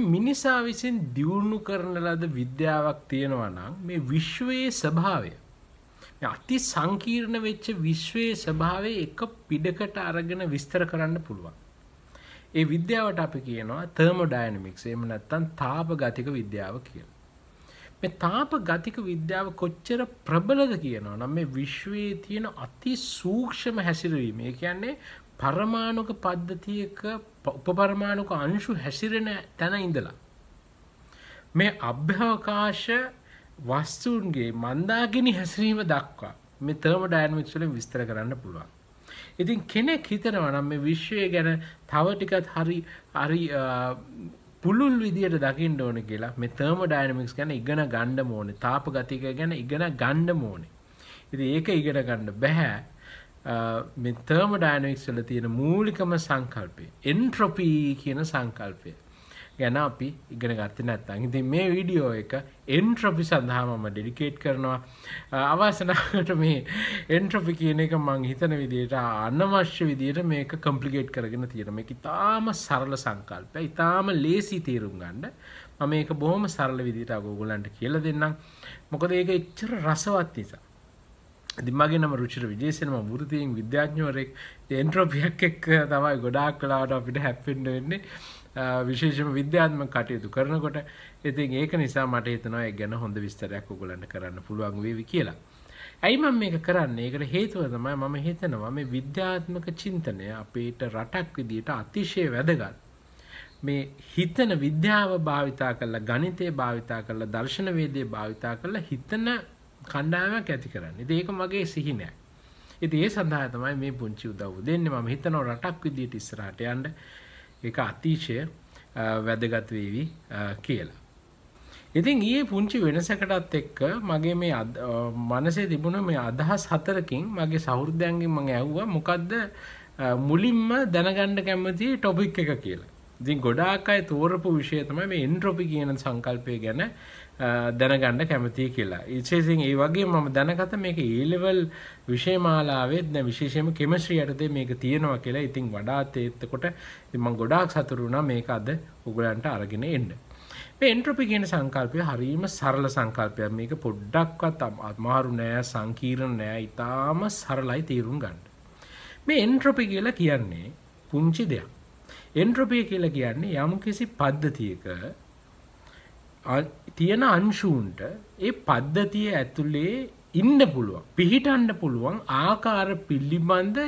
මිනිසා විසින් දියුණු කරන ලද විද්‍යාවක් තියෙනවා නම් මේ විශ්වයේ ස්වභාවය අති සංකීර්ණ වෙච්ච විශ්වයේ ස්වභාවය එක පිටකට අරගෙන විස්තර කරන්න පුළුවන්. ඒ විද්‍යාවට අපි කියනවා තර්මොඩයිනමික්ස්. එහෙම නැත්නම් තාප ගතික විද්‍යාව කියලා. මේ තාප ගතික විද්‍යාව කොච්චර ප්‍රබලද කියනවා නම් මේ විශ්වයේ තියෙන අති සූක්ෂම හැසිරවීම. ඒ කියන්නේ පරමාණුක පද්ධතියක උපපරමාණුක අංශු හැසිරෙන තැන ඉඳලා. මේ අභ්‍යවකාශ වස්තුන්ගේ මන්දාගිනි හැසිරීම දක්වා මේ තර්ම ඩයිනමික්ස්වල විස්තර කරන්න පුළුවන්. ඉතින් කෙනෙක් හිතනවා නම් මේ විශ්වය ගැන තව ටිකත් හරි හරි පුළුල් විදියට දකින්න ඕන කියලා මේ තර්ම ඩයිනමික්ස් ගැන ඉගෙන ගන්න ඕනේ. තාප ගතික ගැන ඉගෙන ගන්න ඕනේ. ඉතින් ඒක ඉගෙන ගන්න බෑ. Uh, මේ තර්ම ඩයිනවික්ස් වල තියෙන මූලිකම සංකල්පය එන්ට්‍රොපී කියන සංකල්පය ගැන අපි ඉගෙන ගත්ත නැත්තං ඉතින් මේ වීඩියෝ එක එන්ට්‍රොපි සඳහාමම ඩෙඩිකේට් කරනවා uh, අවසනාවට මේ එන්ට්‍රොපි කියන එක මං හිතන විදියට අන්නවශ්‍ය විදියට මේක කම්පලිකේට් කරගෙන තියෙන මේ ඉතාම සරල සංකල්පය ඉතාම ලේසි තේරුම් ගන්න මම මේක බොහොම සරල විදියට අගෝගොලන්ට කියලා දෙන්නම් මොකද ඒක එච්චර රසවත් නිසා දිමගේ නම රුචර විජේසනම වෘතියෙන් විද්‍යාඥෝරෙක් එන්ට්‍රෝපියක් එක් තමයි ගොඩාක් කලාවට අපිට හැප්පෙන්ඩ වෙන්නේ විශේෂම විද්‍යාත්ම කටයුතු කරනකොට ඉතින් ඒක නිසා මට හිතනවා ගැන හොඳ විස්තරයක් ඔගොලන්න කරන්න පුළුවන් වේවි කියලා. ඇයි මම මේක කරන්න ඒකට හේතුව තමයි මම හිතනවා මේ විද්‍යාත්මක චින්තනය අපේට රටක් විදියට අතිශය වැදගත්. මේ හිතන විද්‍යාව භාවිතා කරලා ගණිතය භාවිතා කරලා දර්ශනවේදය භාවිතා කරලා හිතන කණ්ඩායමක් ඇති කරන්න ඒක මගේ සිහිනයක් ඉති ඒ සඳහා තමයි මේ පුංචි උදව් දෙන්න ම හිතනෝ රටක් විදිට ඉස්රට යන්ඩ එක අතිශය වැදගත්වේවි කියලා. ඉතින් ඒ පුංචි වෙනසකටත් එක්ක මගේ මේ මනසේ තිබුණ මේ අදහස් හතරකින් මගේ සෞෘද්ධයන්ගෙන් මඟ ඇව්වා මොකක්ද මුලින්ම දැනගණ්ඩ කැමති ටොපික් එක කියලා. ඉතින් ගොඩාක් අයි තෝරපු විෂය තමයි මේ එන්ට්‍රොපි කියන සංකල්පය ගැන දැනගන්න කැමතියි කියලා. විශේෂයෙන් ඒ වගේ මම දැනගත මේක ඊලෙවල් විෂයමාලාවෙත් දැන් විශේෂයෙන්ම කෙමිස්ට්‍රි යටතේ මේක තියෙනවා කියලා. ඉතින් වඩාත් ඒත්කොට ඉතින් මම ගොඩාක් සතුටු වුණා මේක අද උගලන්ට අරගෙන එන්න. මේ එන්ට්‍රොපි කියන සංකල්පය හරීම සරල සංකල්පයක්. මේක පොඩ්ඩක්වත් අමාරු නෑ, සංකීර්ණ නෑ, ඊටාම සරලයි තේරුම් ගන්න. මේ එන්ට්‍රොපි කියලා කියන්නේ පුංචි දෙයක්. එන්ට්‍රොපිය කියලා කියන්නේ යම් කිසි පද්ධතියක තියෙන අංශූන්ට ඒ පද්ධතිය ඇතුළේ ඉන්න පුළුවන් පිහිටන්ඩ පුළුවන් ආකාර පිල්ලිබන්ධ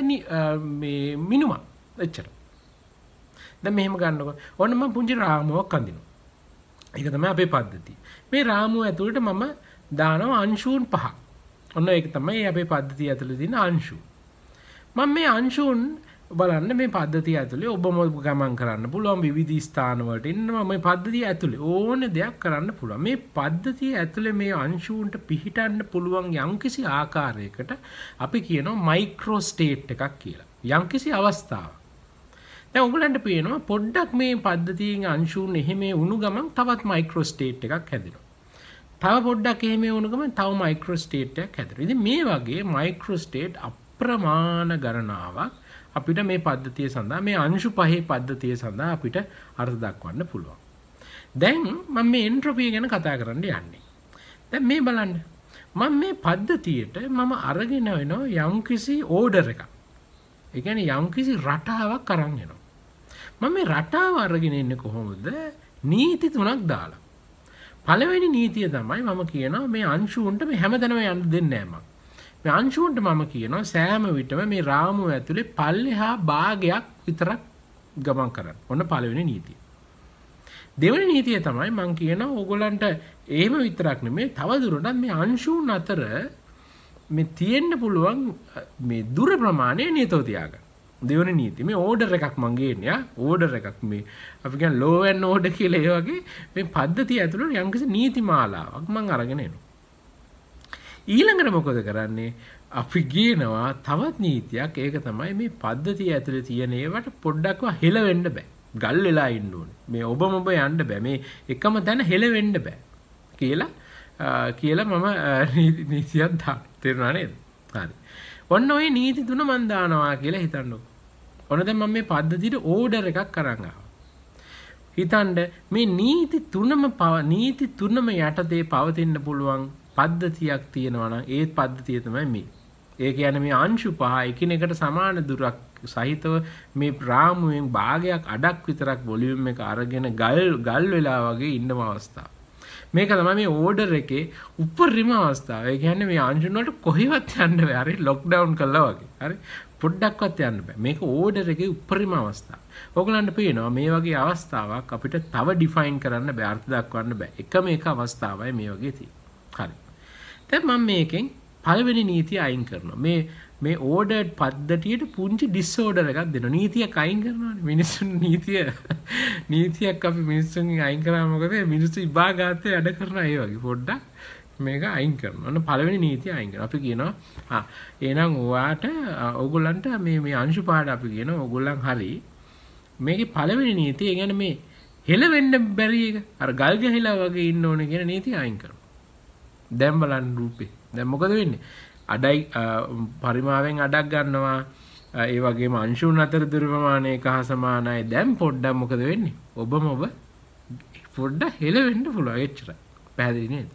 මිනුමක් එච්චර ද මෙහම ගන්නක ඔන්නම පුංචි රාමුවක් කඳිනු එක තම අපේ පද්ධති මේ රාමුව ඇතුළට මම දානව අංශූන් පහ ඔන්න එක තමයි අපේ පද්ධති ඇතුළ දින අංශු මං මේ අංශූන් බලන්න මේ පද්ධති ඇතුළේ ඔබම ගමන් කරන්න පුළුවන් විවිධ ස්ථානවලට එන්නවා මේ පද්ධතිය ඇතුළේ ඕන දෙයක් කරන්න පුළුවන් මේ පද්ධතිය ඇතුළේ මේ අංශුන්ට පිහිටන්න පුළුවන් යම්කිසි ආකාරයකට අපි කියනවා මයික්‍රෝ ස්ටේට් එකක් කියලා යම්කිසි අවස්ථාවක් දැන් උගලන්ට පේනවා පොඩ්ඩක් මේ පද්ධතියෙන් අංශුන් එහෙම වුණු ගමන් තවත් මයික්‍රෝ ස්ටේට් එකක් හැදෙනවා තව පොඩ්ඩක් එහෙම වුණු ගමන් තව මයික්‍රෝ ස්ටේට් එකක් හැදෙනවා ඉතින් මේ වගේ මයික්‍රෝ ස්ටේට් අප්‍රමාණ ගණනාවක් අපිට මේ පද්ධතිය සඳහා මේ අංශු පහේ පද්ධතිය සඳහා අපිට අර්ථ දක්වන්න පුළුවන්. දැන් මම මේ එන්ට්‍රොපිය ගැන කතා කරන්න යන්නේ. දැන් මේ බලන්න. මම මේ පද්ධතියට මම අරගෙන වෙනවා යම්කිසි ඕඩර් එකක්. ඒ කියන්නේ යම්කිසි රටාවක් අරන් එනවා. මම මේ රටාව අරගෙන ඉන්නේ කොහොමද? නීති තුනක් දාලා. පළවෙනි නීතිය තමයි මම කියනවා මේ අංශුන්ට මේ හැමදැනම යන්න දෙන්නේ නැහැ මම. අංශුවන්ට මම කියනවා සෑම විටම මේ රාමුව ඇතුලේ පල්ලෙහා භාගයක් විතරක් ගමන් කරන්න. ඔන්න පළවෙනි නීතිය. දෙවෙනි නීතිය තමයි මම කියනවා ඕගොල්ලන්ට එහෙම විතරක් නෙමෙයි තව දුරටත් මේ අංශුන් අතර මේ තියෙන්න පුළුවන් මේ දුර ප්‍රමාණය නියතව තියාගන්න. දෙවන නීති මේ ඕඩර් එකක් මං ගේන්නේ ඕඩර් එකක් මේ අපි කියන්නේ ලෝ ඇන් ඕඩර් කියලා ඒ වගේ මේ පද්ධතිය ඇතුළේ යම්කිසි නීති මාලාවක් මං අරගෙන එනවා. ඊළඟට මොකද කරන්නේ අපි ගේනවා තවත් නීතියක් ඒක තමයි මේ පද්ධතිය ඇතුළේ තියෙන ඒවට පොඩ්ඩක්ව හෙලවෙන්න බෑ. ගල් වෙලා ඉන්න ඕනේ. මේ ඔබ මොබ යන්න බෑ. මේ එකම තැන හෙලවෙන්න බෑ. කියලා කියලා මම නීතියක් දාන. තේරුණා නේද? හරි. ඔන්න ওই නීති තුන මන් දානවා කියලා හිතන්නකො. ඔන්න දැන් මම මේ පද්ධතියට ඕඩර් එකක් කරන් ආවා. හිතන්ඩ මේ නීති තුනම නීති තුනම යටතේ පවතින්න පුළුවන් පද්ධතියක් තියෙනවා නම් ඒ පද්ධතිය තමයි මේ. ඒ කියන්නේ මේ අංශු පහ එකිනෙකට සමාන දුරක් සහිතව මේ රාමුවෙන් භාගයක් අඩක් විතරක් වොලියුම් එක අරගෙන ගල් ගල් වෙලා වගේ ඉන්නම අවස්ථාව. මේක තමයි මේ ඕඩර් එකේ උපරිම අවස්ථාව. ඒ කියන්නේ මේ අංශුන් වලට කොහෙවත් යන්න බෑ. හරි ලොක්ඩවුන් කළා වගේ. හරි පොඩ්ඩක්වත් යන්න බෑ. මේක ඕඩර් එකේ උපරිම අවස්ථාව. ඕගලන්ට පේනවා මේ වගේ අවස්ථාවක් අපිට තව ඩිෆයින් කරන්න බෑ අර්ථ දක්වන්න බෑ. එකම එක අවස්ථාවයි මේ වගේ තියෙන්නේ. හරි. දැන් මම මේකෙන් පළවෙනි නීතිය අයින් කරනවා. මේ මේ ඕඩඩ් පද්ධතියට පුංචි ඩිස්සෝඩර් එකක් දෙනවා. නීතියක් අයින් කරනවානේ. මිනිස්සුන් නීතිය නීතියක් අපි මිනිස්සුන්ගෙන් අයින් කරා මොකද මිනිස්සු ඉබාගාතේ වැඩ කරන අය වගේ පොඩ්ඩක් මේක අයින් කරනවා. අන්න පළවෙනි නීතිය අයින් කරනවා. අපි කියනවා ආ එහෙනම් ඔයාට ඕගොල්ලන්ට මේ මේ අංශු පාඩ අපි කියනවා ඕගොල්ලන් හරි. මේකේ පළවෙනි නීතිය කියන්නේ මේ හෙලවෙන්න බැරි එක. අර ගල් ගහලා වගේ ඉන්න ඕනේ කියන නීතිය අයින් කරනවා. දැම් බලන් රූපේ දැම් මොකද වෙන්නේ අඩයි පරිමාවෙන් අඩක් ගන්නවා ඒ වගේ මංශුන් අතර දුර්වමානයක හා සමානයි දැම් පොඩ්ඩක් මොකද වෙන්නේ ඔබම ඔබ පොඩ්ඩ හෙලවෙන්න පුළුව එච්චර පැහැදිලි නේද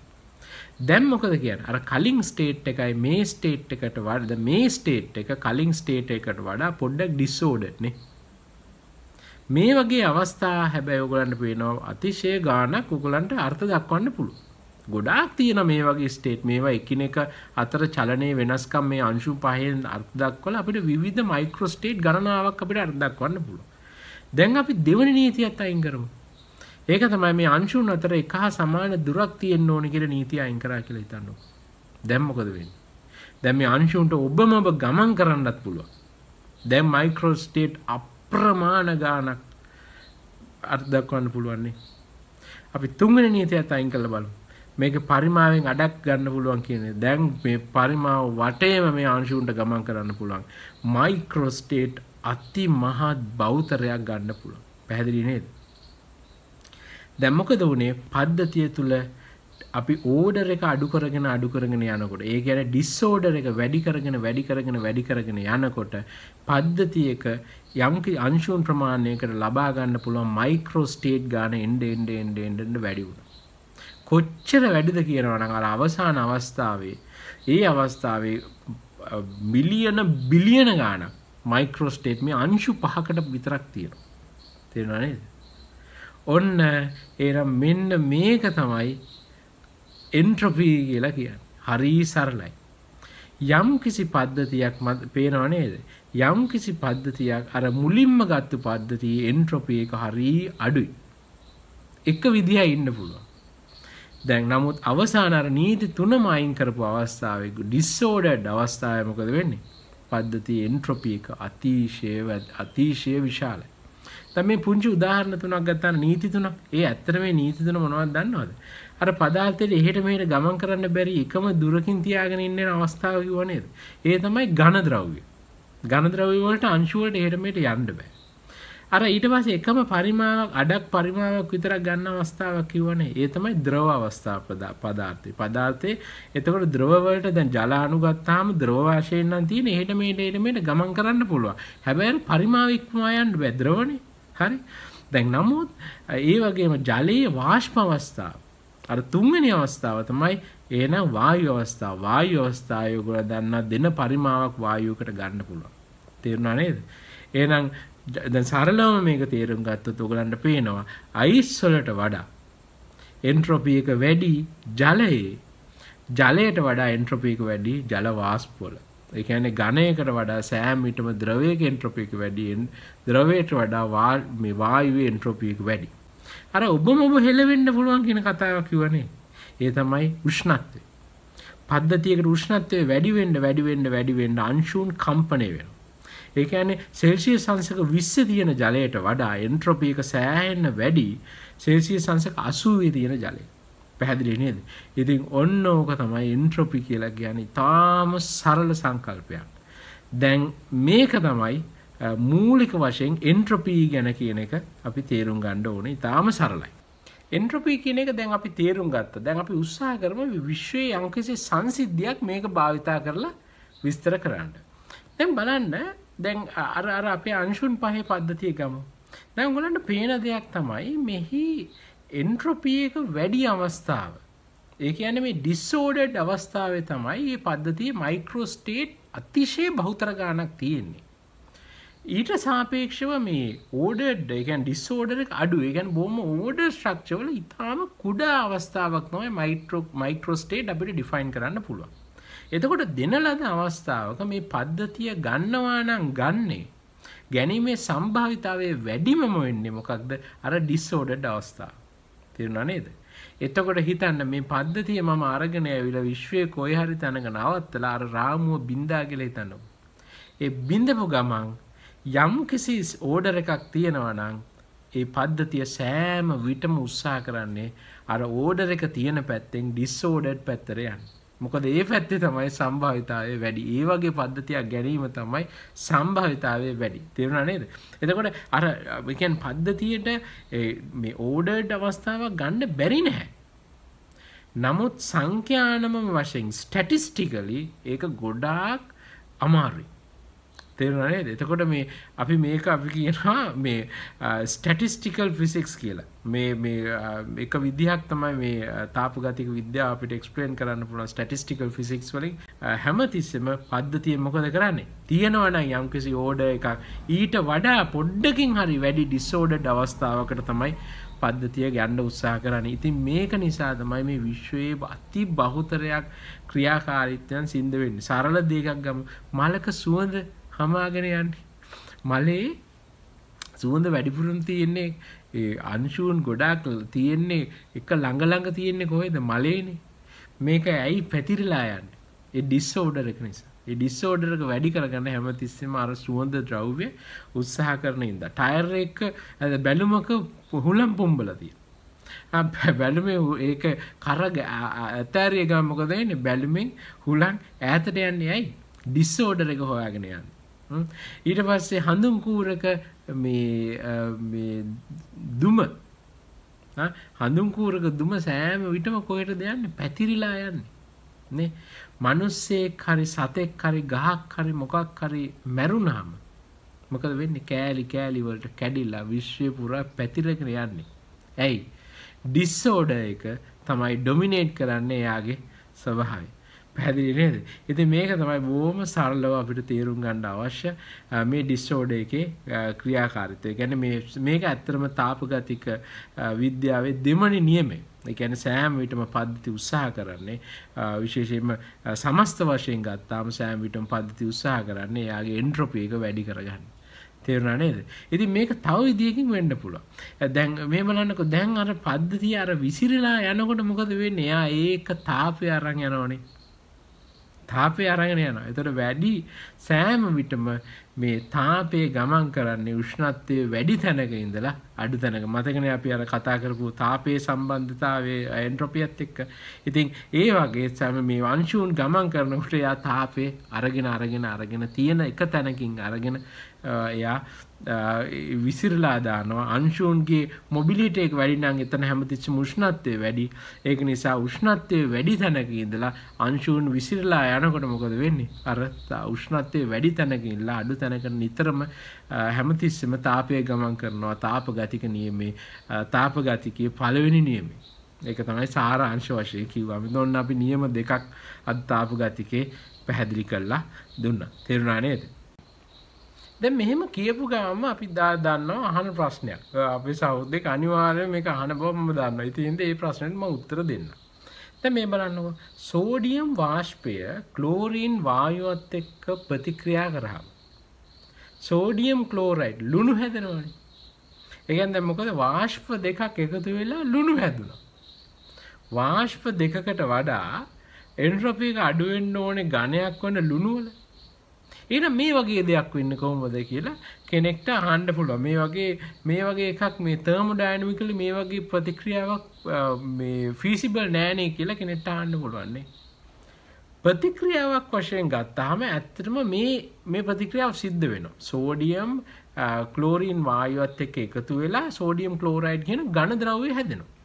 දැන් මොකද කියන අර කලින් ස්ටේට් එකයි මේ ස්ටේට් එකට වඩ මේ ස්ටේට් එක කලින් ස්ටේට් එකට වඩා පොඩ්ඩක් ඩිස්සෝඩනේ මේ වගේ අවස්ථා හැබැයි ඔයගලන්ට පේනවා අතිශය ගානක් උගලන්ට අර්ථ දක්වන්න පුළුවන් ගොඩාක් තියෙන මේ වගේ ස්ටේට් මේවා එකිනෙක අතර චලනයේ වෙනස්කම් මේ අංශු පහෙන් අර්ථ දක්වලා අපිට විවිධ මයික්‍රෝ ස්ටේට් ගණනාවක් අපිට අර්ථ දක්වන්න පුළුවන්. දැන් අපි දෙවන නීතියත් අයින් කරමු. ඒක තමයි මේ අංශුන් අතර එක හා සමාන දුරක් තියෙන්න ඕනි කියලා නීතිය අයින් කරා කියලා හිතන්න. දැන් මොකද වෙන්නේ? දැන් මේ අංශුන්ට ඔබම ඔබ ගමන් කරන්නත් පුළුවන්. දැන් මයික්‍රෝ ස්ටේට් අප්‍රමාණ ගාණක් අර්ථ දක්වන්න පුළුවන් නේ. අපි තුන්වෙනි නීතියත් අයින් කරලා බලමු. මේක පරිමාවෙන් අඩක් ගන්න පුළුවන් කියන්නේ දැන් මේ පරිමාව වටේම මේ අංශුන්ට ගමන් කරන්න පුළුවන් මයික්‍රෝස්ටේට් අති මහත් බෞතරයක් ගන්න පුළුවන් පැහැදිලි නේද දැන් මොකද වුනේ පද්ධතිය තුල අපි ඕඩර් එක අඩු කරගෙන අඩු කරගෙන යනකොට ඒ කියන්නේ ඩිස්ඕඩර් එක වැඩි කරගෙන වැඩි කරගෙන වැඩි කරගෙන යනකොට පද්ධතියක යම්කි අංශුන් ප්‍රමාණයකට ලබා ගන්න පුළුවන් මයික්‍රෝ ස්ටේට් ගාන එන්න එන්න එන්න එන්න වැඩි වුණා කොච්චර වැඩිද කියනවනම් අර අවසාන අවස්ථාවේ ඒ අවස්ථාවේ මිලියන බිලියන ගාන මයික්‍රෝස්ටේට් මේ අංශු පහකට විතරක් තියෙනවා. තේරෙනවා නේද? ඔන්න ඒනම් මෙන්න මේක තමයි එන්ට්‍රොපී කියලා කියන්නේ. හරි සරලයි. යම් කිසි පද්ධතියක් පේනව නේද? යම් කිසි පද්ධතියක් අර මුලින්ම ගත්ත පද්ධතියේ එන්ට්‍රොපී එක හරි අඩුයි. එක විදිහයි ඉන්න පුළුවන්. දැන් නමුත් අවසානර නීති තුනම අයින් කරපු අවස්ථාවෙක ඩිස්සෝඩඩ් අවස්ථාවේ මොකද වෙන්නේ? පද්ධතිය එන්ට්‍රොපි එක අතිශය අතිශය විශාලයි. දැන් මේ පුංචි උදාහරණ තුනක් ගත්තාම නීති තුනක්. ඒ ඇත්තට මේ නීති තුන මොනවද දන්නවද? අර පදාර්ථයේ එහෙට මෙහෙට ගමන් කරන්න බැරි එකම දුරකින් තියාගෙන ඉන්න අවස්ථාව කිව්ව නේද? ඒ තමයි ඝන ද්‍රව්‍ය. ඝන ද්‍රව්‍ය වලට අංශු වලට එහෙට මෙහෙට යන්න බෑ. අර ඊට පස්සේ එකම පරිමාවක් අඩක් පරිමාවක් විතරක් ගන්න අවස්ථාවක් කිව්වනේ ඒ තමයි ද්‍රව අවස්ථා පදාර්ථය පදාර්ථයේ එතකොට ද්‍රව වලට දැන් ජල අණු ගත්තාම ද්‍රව වශයෙන් නම් තියෙන එහෙට මෙහෙට එහෙට මෙහෙට ගමන් කරන්න පුළුවන් හැබැයි පරිමාව ඉක්මවා යන්න බෑ ද්‍රවනේ හරි දැන් නමුත් ඒ වගේම ජලයේ වාෂ්ප අවස්ථාව අර තුන්වෙනි අවස්ථාව තමයි එහෙනම් වායු අවස්ථාව වායු අවස්ථාවේ ඔයගොල්ලෝ දන්නා දෙන පරිමාවක් වායුවකට ගන්න පුළුවන් තේරුණා නේද එහෙනම් දැන් සරලවම මේක තේරුම් ගත්තොත් ඔයගලන්ට පේනවා අයිස් වලට වඩා එන්ට්‍රොපි එක වැඩි ජලයේ ජලයට වඩා එන්ට්‍රොපි එක වැඩි ජල වාෂ්ප වල. ඒ කියන්නේ ඝනයකට වඩා සෑම විටම ද්‍රවයක එන්ට්‍රොපි එක වැඩි ද්‍රවයට වඩා මේ වායුවේ එන්ට්‍රොපි එක වැඩි. අර ඔබම ඔබ හෙලවෙන්න පුළුවන් කියන කතාවක් කිව්වනේ. ඒ තමයි උෂ්ණත්වය. පද්ධතියකට උෂ්ණත්වය වැඩි වෙන්න වැඩි වෙන්න වැඩි වෙන්න අංශුන් කම්පණය වෙනවා. ඒකඇන සෙල්සිය සංසක විස්ස තියෙන ජලයට වඩා එන්ට්‍රොපියක සෑහෙන්න වැඩි සෙල්සිය සංසක අසුවේ තියෙන ජලය පැහැදිලි නේද ඉතින් ඔන්න ඕක තමයි එන්ට්‍රොපි කියලා කියන්නේ තාම සරල සංකල්පයක් දැන් මේක තමයි මූලික වශයෙන් එන්ට්‍රොපී ගැන කියන එක අපි තේරුම් ගණ්ඩ ඕන ඉතාම සරලයි එන්ට්‍රොපී කියන එක දැන් අපි තේරුම් ගත්ත දැන් අපි උත්සා කරම විශ්වයේ යංකිසි සංසිද්ධියක් මේක භාවිතා කරලා විස්තර කරන්න. දැන් බලන්න දැන් අර අර අපේ අංශුන් පහේ පද්ධතිය ගම. දැන් ගොලන්ට පේන දෙයක් තමයි මෙහි එන්ට්‍රොපියක වැඩි අවස්ථාව. ඒ කියන මේ ඩිස්සෝඩඩ් අවස්ථාවේ තමයි මේ පද්ධතිය මයික්‍රෝස්ටේට් අතිශය බහුතර ගානක් තියෙන්නේ. ඊට සාපේක්ෂව මේ ඕඩඩ් එකන් ඩිස්සෝඩර් අඩු එකන් බොම ඕඩ ශ්‍රක්ෂවල ඉතාම කුඩා අවස්ථාවක් නොව මයිට්‍රෝ මයික්‍රෝස්ටේට් අපිට ඩිෆයින් කරන්න පුළුවන්. එතකොට දෙන ලද අවස්ථාවක මේ පද්ධතිය ගන්නවා නම් ගන්නේ ගැනීමේ සම්භාවිතාවයේ වැඩිමම වෙන්නේ මොකක්ද අර ඩිස්ෝඩඩ් අවස්ථාව. තේරුණා නේද? එතකොට හිතන්න මේ පද්ධතිය මම අරගෙන ඇවිල්ලා විශ්වයේ කොයි හරි තැනක නවත්තලා අර රාමුව බින්දා කියලා හිතන්නකො. ඒ බින්දපු ගමන් යම් කිසි ඕඩර් එකක් තියෙනවා නම් ඒ පද්ධතිය සෑම විටම උත්සාහ කරන්නේ අර ඕඩර් එක තියෙන පැත්තෙන් ඩිස්ඕඩඩ් පැත්තට යන්න. මොකද ඒ පැත්තේ තමයි සම්භාවිතාවය වැඩි. ඒ වගේ පද්ධතියක් ගැනීම තමයි සම්භාවිතාවය වැඩි. තේරුණා නේද? එතකොට අර කියන්නේ පද්ධතියට මේ ඕඩර්ඩ් අවස්ථාවක් ගන්න බැරි නැහැ. නමුත් සංඛ්‍යානම වශයෙන් ස්ටැටිස්ටිකලි ඒක ගොඩාක් අමාරුයි. තේරුණනේ එතකොට මේ අපි මේක අපි කියනවා මේ ස්ටටිස්ටිකල් ෆිසික්ස් කියලා මේ මේ එක විදිහක් තමයි මේ තාපගතික විද්‍යාව අපිට එක්ස්ප්ලেইন කරන්න පුළුවන් ස්ටටිස්ටිකල් ෆිසික්ස් වලින් හැමතිස්සෙම පද්ධතිය මොකද කරන්නේ තියෙනවනම් යම්කිසි ඕඩර් එකක් ඊට වඩා පොඩ්ඩකින් හරි වැඩි ඩිස්ඕඩර්ඩ් අවස්ථාවකට තමයි පද්ධතිය ගන්න උත්සාහ කරන්නේ. ඉතින් මේක නිසා තමයි මේ විශ්වයේ අති බහුතරයක් ක්‍රියාකාරීත්වයන් සිද්ධ වෙන්නේ. සරල දෙයක් ගම මලක සුවඳ හමාගෙන යන්නේ. මලේ සුවඳ වැඩිපුරම් තියෙන්නේ ඒ අංශුන් ගොඩාක් තියෙන්නේ එක ළඟ ළඟ තියෙන්නේ කොහෙද මලේනේ. මේක ඇයි පැතිරලා යන්නේ? ඒ ඩිස්ඕඩර් එක නිසා. ඒ ඩිස්ඕඩර් එක වැඩි කරගන්න හැමතිස්සෙම අර සුවඳ ද්‍රව්‍ය උත්සාහ කරන ඉඳලා ටයර් එක බැලුමක හුලම් පොම්බලා තියෙනවා. බැලුමේ ඒක කරග ඇතෑරිය ගමන් මොකද වෙන්නේ? බැලුමෙන් හුලම් ඈතට යන්නේ ඇයි? ඩිස්ඕඩර් එක හොයාගෙන යන්නේ. ඊට පස්සේ හඳුම්කූරක දුම හඳුම්කූරක දුම සෑම විටම කොහෙට දෙයන්න පැතිරිලා යන්නේ මනුස්සේ හරි සතෙක් හරි ගහක් හරි මොකක් හරි මැරුණාම මොකද වෙන්නේ කෑලි කෑලිවලට කැඩිල්ලා විශ්වය පුරා පැතිරගෙන යන්නේ ඇයි ඩිස්සෝඩ එක තමයි ඩොමිනේට් කරන්නේ එයාගේ ස්වභාවය පැදිලි නේද ඉති මේක තමයි බෝම සරලව අපිට තේරුම් ගණ්ඩ අවශ්‍ය මේ ඩිස්ටෝඩ එකේ ක්‍රියාකාරිතය ගැන මේක ඇත්තරම තාපගතික විද්‍යාවේ දෙමනි නියමේ එකැන සෑම් විටම පද්ධති උත්සාහ කරන්නේ විශේෂයෙන්ම සමස්ත වශයෙන් ගත්තාම සෑම් විටම පද්ධති උත්සාහ කරන්නේ යාගේ එන්ට්‍රොපියක වැඩි කරගන්න තේරුණා නේද ඉතින් මේක තව විදියකින් වෙන්න පුළුවන් දැන් මේ බලන්නකො දැන් අර පද්ධතිය අර විසිරලා යනකොට මොකද වෙන්නේ එයා ඒක තාපය අරන් යනවනේ තාපය අරගෙන යනවා. එතකොට වැඩි සෑම විටම මේ තාපයේ ගමන් කරන්නේ උෂ්ණත්වයේ වැඩි තැනක ඉඳලා අඩු තැනක. මතකනේ අපි අර කතා කරපු තාපයේ සම්බන්ධතාවයේ එන්ට්‍රොපියත් එක්ක. ඉතින් ඒ වගේ සෑම මේ වංශූන් ගමන් කරනකොට එයා තාපයේ අරගෙන අරගෙන අරගෙන තියෙන එක තැනකින් අරගෙන එයා විසිරලා දානවා අංශූන්ගේ මොබිලිටේක් වැඩිනම් එතන හැමතිච්ච මුෂ්ණත්වය වැඩි ඒක නිසා උෂ්ණත්වය වැඩි තැනක ඉඳලා අංශූන් විසිරලා යනකොට මොකද වෙන්නේ අර උෂ්ණත්වය වැඩි තැනක ඉඳලා අඩු තැනක නිතරම හැමතිස්සෙම තාපය ගමන් කරනවා තාප ගතික නියමේ තාප ගතිකයේ පළවෙනි නියමේ ඒක තමයි සාරාංශ වශයෙන් කිව්වා. ඔන්න අපි නියම දෙකක් අද තාප ගතිකේ පැහැදිලි කරලා දුන්නා. තේරුණා නේද? දැන් මෙහෙම කියපු ගාම අපි දා දන්නවා අහන ප්‍රශ්නයක්. අපේ සහෝදරෙක් අනිවාර්යයෙන් මේක අහන බව මම දන්නවා. ඉතින් ඒ ප්‍රශ්නෙට මම උත්තර දෙන්නම්. දැන් මේ බලන්නකෝ. සෝඩියම් වාෂ්පය ක්ලෝරින් වායුවත් එක්ක ප්‍රතික්‍රියා කරාම සෝඩියම් ක්ලෝරයිඩ් ලුණු හැදෙනවනේ. ඒ කියන්නේ මොකද වාෂ්ප දෙකක් එකතු වෙලා ලුණු හැදුණා. වාෂ්ප දෙකකට වඩා එන්ට්‍රොපි එක අඩු වෙන්න ඕනේ ඝනයක් වන ලුණු වල. එන මේ වගේ දෙයක් වෙන්න කොහොමද කියලා කෙනෙක්ට අහන්න පුළුවන් මේ වගේ මේ වගේ එකක් මේ තර්මොඩයිනමිකලි මේ වගේ ප්‍රතික්‍රියාවක් මේ ෆීසිබල් නෑනේ කියලා කෙනෙක්ට අහන්න පුළුවන්නේ ප්‍රතික්‍රියාවක් වශයෙන් ගත්තාම ඇත්තටම මේ මේ ප්‍රතික්‍රියාව සිද්ධ වෙනවා සෝඩියම් ක්ලෝරීන් වායුවත් එක්ක එකතු වෙලා සෝඩියම් ක්ලෝරයිඩ් කියන ඝන ද්‍රව්‍ය හැදෙනවා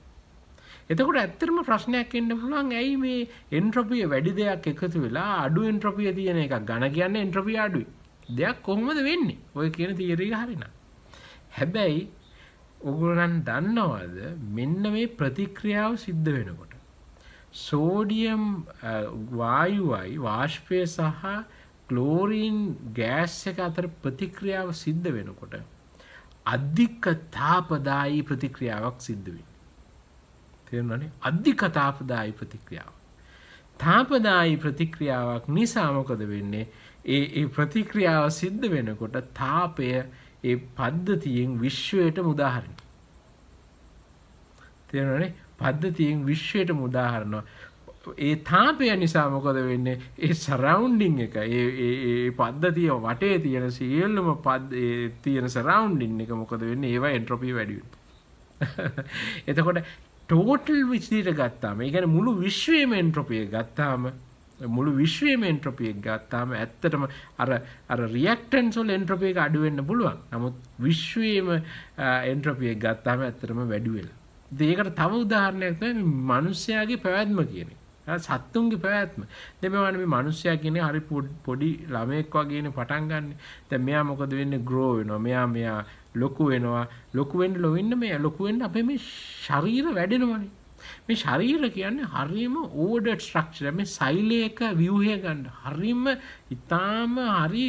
එතකොට ඇත්තටම ප්‍රශ්නයක් එන්න පුළුවන් ඇයි මේ එන්ට්‍රොපිය වැඩි දෙයක් එකතු වෙලා අඩු එන්ට්‍රොපිය තියෙන එකක් ඝන කියන්නේ එන්ට්‍රොපිය අඩුයි. දෙයක් කොහොමද වෙන්නේ? ඔය කියන තියරි එක හරිනම්. හැබැයි ඔගොල්ලන් දන්නවද මෙන්න මේ ප්‍රතික්‍රියාව සිද්ධ වෙනකොට සෝඩියම් වායුවයි වාෂ්පය සහ ක්ලෝරීන් ගෑස් එක අතර ප්‍රතික්‍රියාව සිද්ධ වෙනකොට අධික තාපදායී ප්‍රතික්‍රියාවක් සිද්ධ වෙනවා තේරුණානේ අධිකතාපදායි ප්‍රතික්‍රියාව. තාපදායි ප්‍රතික්‍රියාවක් නිසා මොකද වෙන්නේ? ඒ ඒ ප්‍රතික්‍රියාව සිද්ධ වෙනකොට තාපය ඒ පද්ධතියෙන් විශ්වයටම උදාහරණ. තේරුණානේ? පද්ධතියෙන් විශ්වයටම උදාහරණ. ඒ තාපය නිසා මොකද වෙන්නේ? ඒ සරවුන්ඩින් එක ඒ ඒ පද්ධතිය වටේ තියෙන සියල්ලම පද තියෙන සරවුන්ඩින් එක මොකද වෙන්නේ? ඒවා එන්ට්‍රොපි වැඩි එතකොට ටෝටල් විදියට ගත්තාම ඒගැන මුළු විශ්වයම එන්ට්‍රොපිය ගත්තාම මුළු විශ්වයම එන්ට්‍රොපිය ගත්තාම ඇත්තටම අර අර රියක්ටන් සොල් එන්ට්‍රොපිය එක අඩුවෙන්න්න පුළුවන් නමුත් විශ්වයම එන්ට්‍රොපිය ගත්තාම ඇත්තටම වැඩිවෙල දේකට තව උදාහරණයක් මනුස්්‍යයාගේ පැවැත්ම කියන සත්තුන්ගේ පැවැත්ම දෙමවන මේ මනුස්්‍යයා කියන හරි පොඩි ළමයෙක් වගේන පටන්ගන්න තැ මෙයා මොකද වෙන්න ග්‍රෝවෙනවා මෙයා මෙයා ලොකු වෙනවා ලොකුවෙන්ට ලොවෙන්න මේ ලොකුවෙන්ට අපේ මේ ශරීර වැඩෙනවනේ මේ ශරීර කියන්නේ හරිම ඕඩ ස්ට්‍රක්චර මේ සෛලයක ව්‍යවහය ගන්න හරිම ඉතාම හරි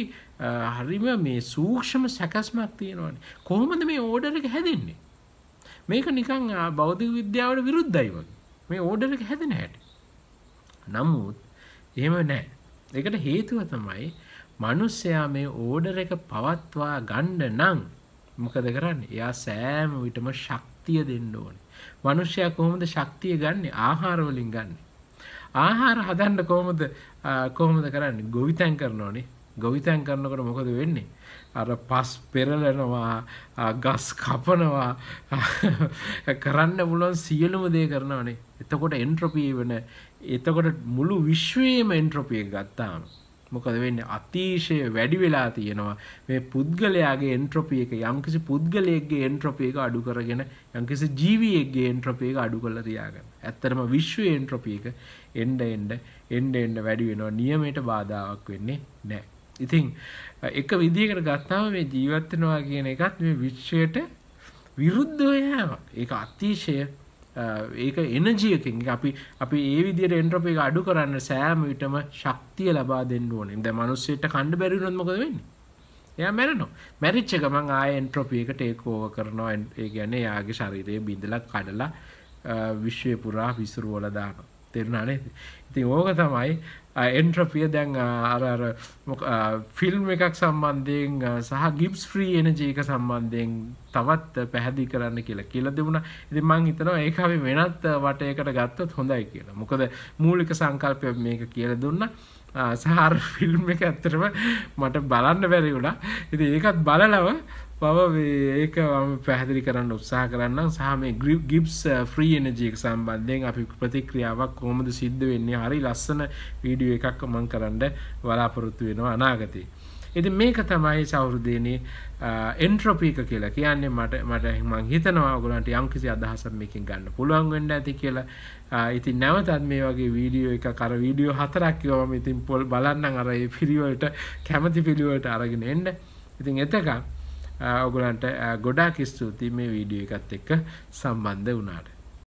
හරිම මේ සූක්ෂම සැකස්මක් තියෙනවනේ කොහොමද මේ ඕඩර එක හැදෙන්නේ මේක නිකන් බෞද්ධ විද්‍යාවට විරුද්ධයි වගේ මේ ඕඩර එක හැදෙන හැටි නමුත් එහෙම නැහැ ඒකට හේතුව තමයි මනුස්සයා මේ ඕඩර එක පවත්වා ගන්න නම් මොකද කරන්නේ එයා සෑම විටම ශක්තිය දෙන්න ඕනේ. මිනිස්සයා කොහොමද ශක්තිය ගන්නෙ? ආහාර වලින් ගන්න. ආහාර හදන්න කොහොමද කොහොමද කරන්නේ? ගොවිතැන් කරනෝනේ. ගොවිතැන් කරනකොට මොකද වෙන්නේ? අර පස් පෙරලනවා, ගස් කපනවා, කරන්න පුළුවන් සියලුම දේ කරනවානේ. එතකොට එන්ට්‍රොපි වෙන එතකොට මුළු විශ්වයේම එන්ට්‍රොපි එක ගත්තාම මොකද වෙන්න අතිශය වැඩි වෙලා තියෙනවා මේ පුද්ගලයාගේ එන්ට්‍රොපිය එක යම්කිසි පුද්ගලයෙක්ගේ එන්ට්‍රොපිය එක අඩු කරගෙන යම්කිසි ජීවියෙක්ගේ එන්ට්‍රොපිය එක අඩු කරලා තියාගන්න. ඇත්තටම විශ්වයේ එන්ට්‍රොපිය එක එන්න එන්න එන්න එන්න වැඩි වෙනවා. නියමයට බාධාවක් වෙන්නේ නැහැ. ඉතින් එක විදිහකට ගත්තාම මේ ජීවත් වෙනවා කියන එකත් මේ විශ්වයට විරුද්ධව යෑමක්. ඒක අතිශය ඒක එනජියකින් අපි අපි ඒ විදිර එන්ට්‍රප එක අඩු කරන්න සෑම විටම ශක්තිය ලබා දෙන්න ඕනේ ද මනුස්සයට කණ්ඩ බැරිුණොත්මක වෙන්න එය මැරනො මැරිච්ච ගමන් ආය එන්ට්‍රොපියකට ඒකෝව කරනවා ඒ ගැන යාගේ ශරීරය බිඳල කඩලා විශ්වය පුරා විසුරුවල දානවා තෙරුණානේ ඉතින් ඕක තමයි එන්ට්‍රපිය දැන් අරර ෆිල්ම් එකක් සම්බන්ධයෙන් සහ ගිබ්ස් ්‍රී එනජේක සම්බන්ධයෙන් තවත් පැහැදි කරන්න කියලා කියල දෙවුණ ඉති මං හිතනවා ඒකාව වෙනත් වටයකට ගත්තත් හොඳයි කියලා මොකද මූලික සංකල්පය මේක කියල දුන්න සහර ෆිල්ම් එක ඇත්තරම මට බලන්න බැරි වුණා ඉති ඒකත් බලලව බව ඒක පැහැදිලි කරන්න උත්සාහ කරන්න සහ මේ ග්‍රිප් ගිප්ස් ෆ්‍රී එනජයක සම්බන්ධයෙන් අපි ප්‍රතික්‍රියාවක් කොහොමද සිද්ධ වෙන්නේ හරි ලස්සන වීඩියෝ එකක් මං කරන්න බලාපොරොත්තු වෙනවා අනාගතේ. ඉතින් මේක තමයි සෞරුදේනේ uh, එන්ට්‍රොපීක කියලා කියන්නේ මට මට මං හිතනවා ඔයගලන්ට යම්කිසි අදහසක් මේකෙන් ගන්න පුළුවන් වෙන්න ඇති කියලා. Uh, ඉතින් නැවතත් මේ වගේ වීඩියෝ එක කර වීඩියෝ හතරක් කිව්වම ඉතින් පොල් බලන්නම් අර ඒ පිළිවෙලට කැමති පිළිවෙලට අරගෙන එන්න. ඉතින් එතකම් ඔගලන්ට ගොඩාක් ස්තුතියි මේ වීඩියෝ එකත් එක්ක සම්බන්ධ වුණාට